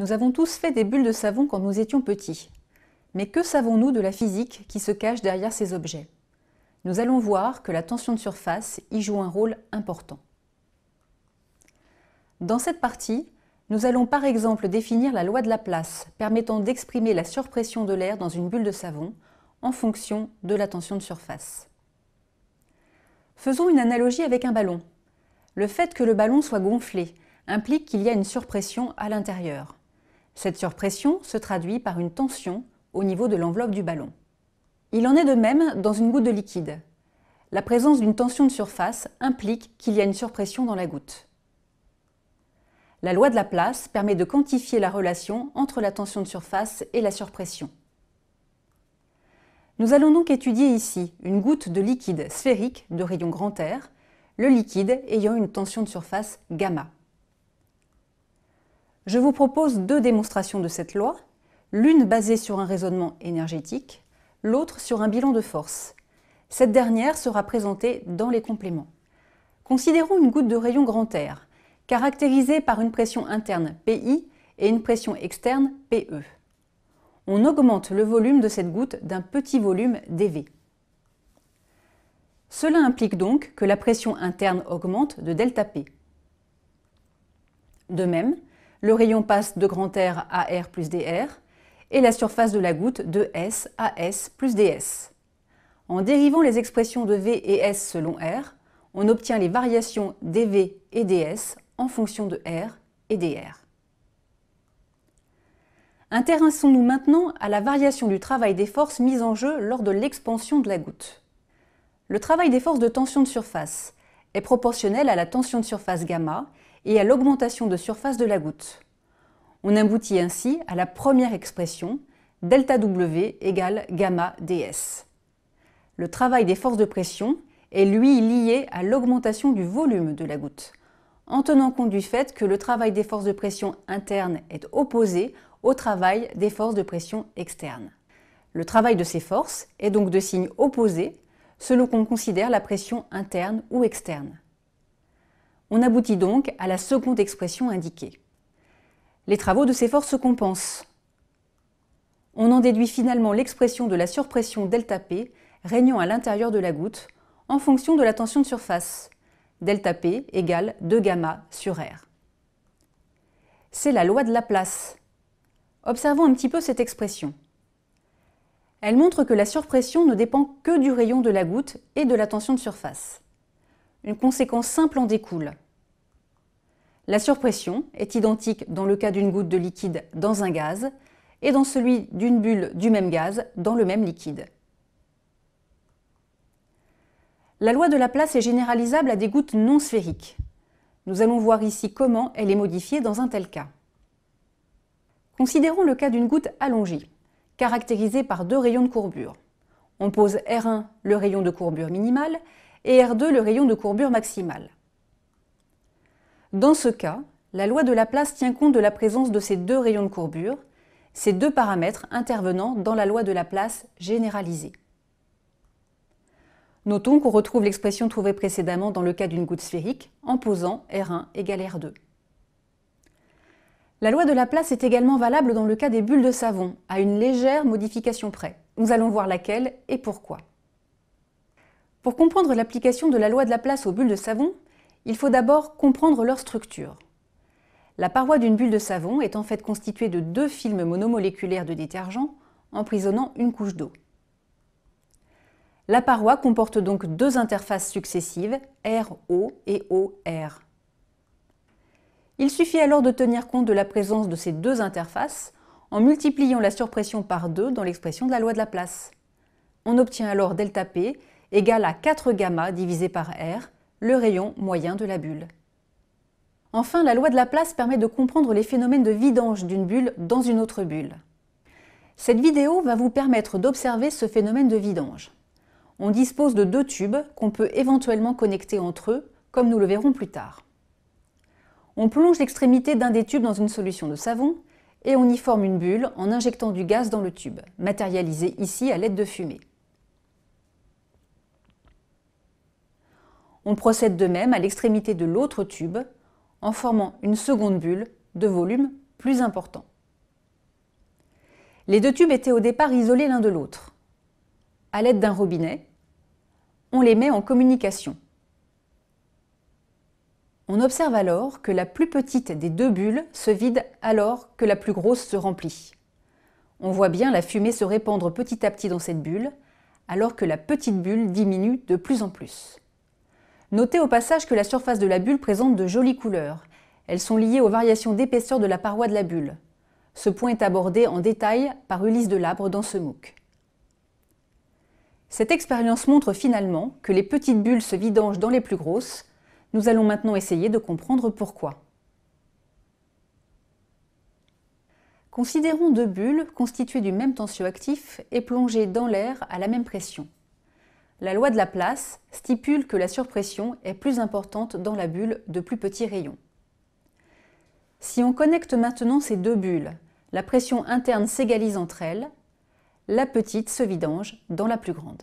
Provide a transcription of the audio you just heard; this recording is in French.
Nous avons tous fait des bulles de savon quand nous étions petits. Mais que savons-nous de la physique qui se cache derrière ces objets Nous allons voir que la tension de surface y joue un rôle important. Dans cette partie, nous allons par exemple définir la loi de la place permettant d'exprimer la surpression de l'air dans une bulle de savon en fonction de la tension de surface. Faisons une analogie avec un ballon. Le fait que le ballon soit gonflé implique qu'il y a une surpression à l'intérieur. Cette surpression se traduit par une tension au niveau de l'enveloppe du ballon. Il en est de même dans une goutte de liquide. La présence d'une tension de surface implique qu'il y a une surpression dans la goutte. La loi de la place permet de quantifier la relation entre la tension de surface et la surpression. Nous allons donc étudier ici une goutte de liquide sphérique de rayon grand R, le liquide ayant une tension de surface gamma. Je vous propose deux démonstrations de cette loi, l'une basée sur un raisonnement énergétique, l'autre sur un bilan de force. Cette dernière sera présentée dans les compléments. Considérons une goutte de rayon grand R caractérisée par une pression interne PI et une pression externe PE. On augmente le volume de cette goutte d'un petit volume dV. Cela implique donc que la pression interne augmente de delta P. De même, le rayon passe de grand R à R plus dr et la surface de la goutte de S à S plus ds. En dérivant les expressions de V et S selon R, on obtient les variations dV et ds en fonction de R et dr. Intéressons-nous maintenant à la variation du travail des forces mises en jeu lors de l'expansion de la goutte. Le travail des forces de tension de surface est proportionnel à la tension de surface gamma et à l'augmentation de surface de la goutte. On aboutit ainsi à la première expression, delta W égale gamma ds. Le travail des forces de pression est lui lié à l'augmentation du volume de la goutte, en tenant compte du fait que le travail des forces de pression internes est opposé au travail des forces de pression externes. Le travail de ces forces est donc de signe opposé selon qu'on considère la pression interne ou externe. On aboutit donc à la seconde expression indiquée. Les travaux de ces forces se compensent. On en déduit finalement l'expression de la surpression delta P régnant à l'intérieur de la goutte en fonction de la tension de surface. Delta P égale 2 gamma sur R. C'est la loi de Laplace. Observons un petit peu cette expression. Elle montre que la surpression ne dépend que du rayon de la goutte et de la tension de surface une conséquence simple en découle. La surpression est identique dans le cas d'une goutte de liquide dans un gaz et dans celui d'une bulle du même gaz dans le même liquide. La loi de Laplace est généralisable à des gouttes non sphériques. Nous allons voir ici comment elle est modifiée dans un tel cas. Considérons le cas d'une goutte allongée, caractérisée par deux rayons de courbure. On pose R1 le rayon de courbure minimale et R2 le rayon de courbure maximale. Dans ce cas, la loi de Laplace tient compte de la présence de ces deux rayons de courbure, ces deux paramètres intervenant dans la loi de Laplace généralisée. Notons qu'on retrouve l'expression trouvée précédemment dans le cas d'une goutte sphérique en posant R1 égale R2. La loi de Laplace est également valable dans le cas des bulles de savon, à une légère modification près. Nous allons voir laquelle et pourquoi. Pour comprendre l'application de la loi de la place aux bulles de savon, il faut d'abord comprendre leur structure. La paroi d'une bulle de savon est en fait constituée de deux films monomoléculaires de détergent emprisonnant une couche d'eau. La paroi comporte donc deux interfaces successives, R-O et OR. Il suffit alors de tenir compte de la présence de ces deux interfaces en multipliant la surpression par deux dans l'expression de la loi de la place. On obtient alors delta P égale à 4 gamma divisé par R, le rayon moyen de la bulle. Enfin, la loi de Laplace permet de comprendre les phénomènes de vidange d'une bulle dans une autre bulle. Cette vidéo va vous permettre d'observer ce phénomène de vidange. On dispose de deux tubes qu'on peut éventuellement connecter entre eux, comme nous le verrons plus tard. On plonge l'extrémité d'un des tubes dans une solution de savon et on y forme une bulle en injectant du gaz dans le tube, matérialisé ici à l'aide de fumée. On procède de même à l'extrémité de l'autre tube en formant une seconde bulle de volume plus important. Les deux tubes étaient au départ isolés l'un de l'autre. À l'aide d'un robinet, on les met en communication. On observe alors que la plus petite des deux bulles se vide alors que la plus grosse se remplit. On voit bien la fumée se répandre petit à petit dans cette bulle, alors que la petite bulle diminue de plus en plus. Notez au passage que la surface de la bulle présente de jolies couleurs. Elles sont liées aux variations d'épaisseur de la paroi de la bulle. Ce point est abordé en détail par Ulysse Labre dans ce MOOC. Cette expérience montre finalement que les petites bulles se vidangent dans les plus grosses. Nous allons maintenant essayer de comprendre pourquoi. Considérons deux bulles constituées du même tensioactif et plongées dans l'air à la même pression la loi de la place stipule que la surpression est plus importante dans la bulle de plus petits rayons. Si on connecte maintenant ces deux bulles, la pression interne s'égalise entre elles, la petite se vidange dans la plus grande.